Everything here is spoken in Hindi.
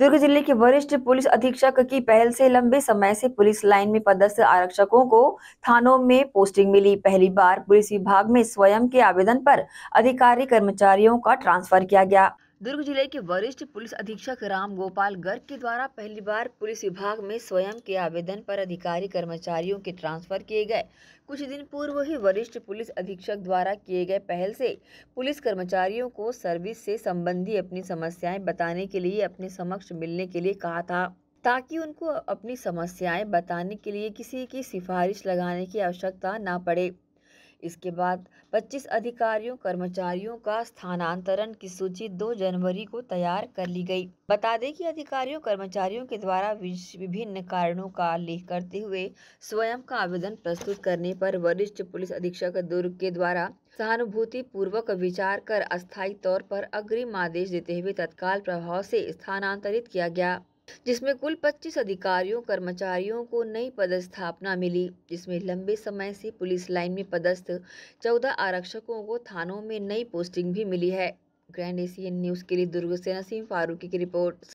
दुर्ग जिले के वरिष्ठ पुलिस अधीक्षक की पहल से लंबे समय से पुलिस लाइन में पदस्थ आरक्षकों को थानों में पोस्टिंग मिली पहली बार पुलिस विभाग में स्वयं के आवेदन पर अधिकारी कर्मचारियों का ट्रांसफर किया गया दुर्ग जिले के वरिष्ठ पुलिस अधीक्षक राम गोपाल गर्ग के द्वारा पहली बार पुलिस विभाग में स्वयं के आवेदन पर अधिकारी कर्मचारियों के ट्रांसफर किए गए कुछ दिन पूर्व ही वरिष्ठ पुलिस अधीक्षक द्वारा किए गए पहल से पुलिस कर्मचारियों को सर्विस से संबंधी अपनी समस्याएं बताने के लिए अपने समक्ष मिलने के लिए कहा था ताकि उनको अपनी समस्याएं बताने के लिए किसी की सिफारिश लगाने की आवश्यकता न पड़े इसके बाद 25 अधिकारियों कर्मचारियों का स्थानांतरण की सूची 2 जनवरी को तैयार कर ली गई बता दें कि अधिकारियों कर्मचारियों के द्वारा विभिन्न कारणों का उल्लेख करते हुए स्वयं का आवेदन प्रस्तुत करने पर वरिष्ठ पुलिस अधीक्षक दुर्ग के द्वारा सहानुभूति पूर्वक विचार कर अस्थायी तौर पर अग्रिम आदेश देते हुए तत्काल प्रभाव से स्थानांतरित किया गया जिसमें कुल 25 अधिकारियों कर्मचारियों को नई पदस्थापना मिली जिसमें लंबे समय से पुलिस लाइन में पदस्थ 14 आरक्षकों को थानों में नई पोस्टिंग भी मिली है ग्रैंड एशियन न्यूज़ के लिए दुर्ग से नसीम फारूकी की रिपोर्ट